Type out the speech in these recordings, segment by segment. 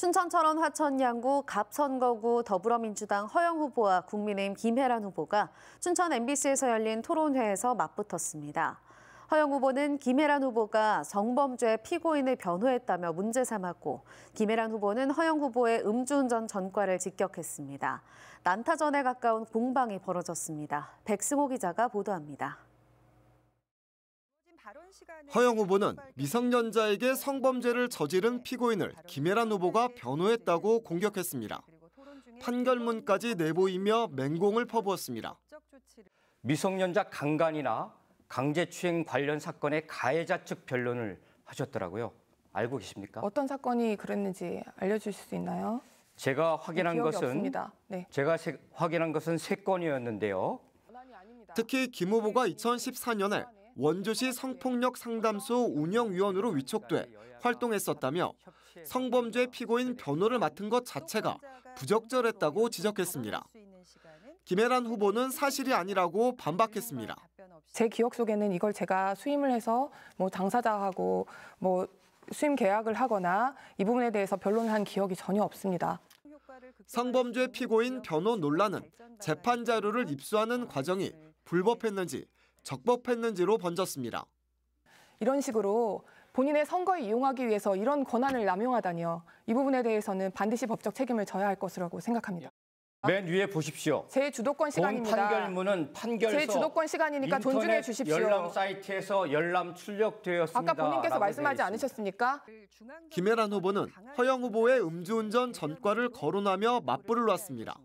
춘천철원 화천양구 갑선거구 더불어민주당 허영 후보와 국민의힘 김혜란 후보가 춘천 MBC에서 열린 토론회에서 맞붙었습니다. 허영 후보는 김혜란 후보가 성범죄 피고인을 변호했다며 문제 삼았고 김혜란 후보는 허영 후보의 음주운전 전과를 직격했습니다. 난타전에 가까운 공방이 벌어졌습니다. 백승호 기자가 보도합니다. 허영 그 후보는 미성년자에게 성범죄를 저지른 네, 피고인을 김혜란 후보가 변호했다고 공격했습니다. 판결문까지 내보이며 맹공을 퍼부었습니다. 미성년자 강간이나 강제추행 관련 사건의 가해자 측 변론을 하셨더라고요. 알고 계십니까? 어떤 사건이 그랬는지 알려주실 수 있나요? 제가 확인한 네, 것은 네. 제가 세, 확인한 것은 세 건이었는데요. 특히 김 후보가 2014년에 원주시 성폭력 상담소 운영위원으로 위촉돼 활동했었다며 성범죄 피고인 변호를 맡은 것 자체가 부적절했다고 지적했습니다. 김혜란 후보는 사실이 아니라고 반박했습니다. 제 기억 속에는 이걸 제가 수임을 해서 뭐 당사자하고 뭐 수임 계약을 하거나 이 부분에 대해서 변론을 한 기억이 전혀 없습니다. 성범죄 피고인 변호 논란은 재판 자료를 입수하는 과정이 불법했는지 적법했는지로 번졌습니다. 이런 식으로 본인의 선거에 이용하기 위해서 이런 권한을 남용하다니요. 이 부분에 대해서는 반드시 법적 책임을 져야 할 것이라고 생각합니다. 맨 위에 보십시오. 제 주도권 시간입니다. 판결문은 판결서. 제 주도권 시간이니까 존중해 주십시오. 열람 사이트에서 열람 출력되었습니다. 아까 본인께서 말씀하지 않으셨습니까? 김혜란 후보는 허영 후보의 음주운전 전과를 거론하며 맞불을 놨습니다.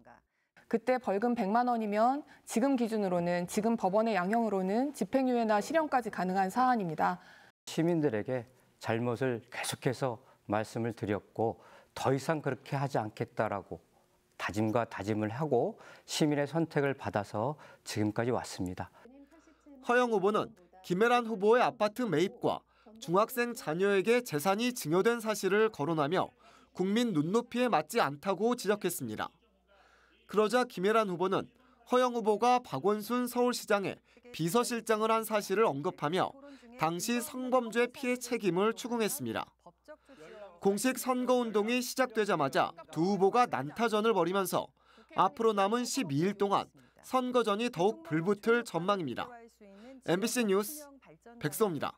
그때 벌금 100만 원이면 지금 기준으로는 지금 법원의 양형으로는 집행유예나 실형까지 가능한 사안입니다. 시민들에게 잘못을 계속해서 말씀을 드렸고 더 이상 그렇게 하지 않겠다라고 다짐과 다짐을 하고 시민의 선택을 받아서 지금까지 왔습니다. 허영 후보는 김혜란 후보의 아파트 매입과 중학생 자녀에게 재산이 증여된 사실을 거론하며 국민 눈높이에 맞지 않다고 지적했습니다. 그러자 김혜란 후보는 허영 후보가 박원순 서울시장에 비서실장을 한 사실을 언급하며 당시 성범죄 피해 책임을 추궁했습니다. 공식 선거운동이 시작되자마자 두 후보가 난타전을 벌이면서 앞으로 남은 12일 동안 선거전이 더욱 불붙을 전망입니다. MBC 뉴스 백서입니다.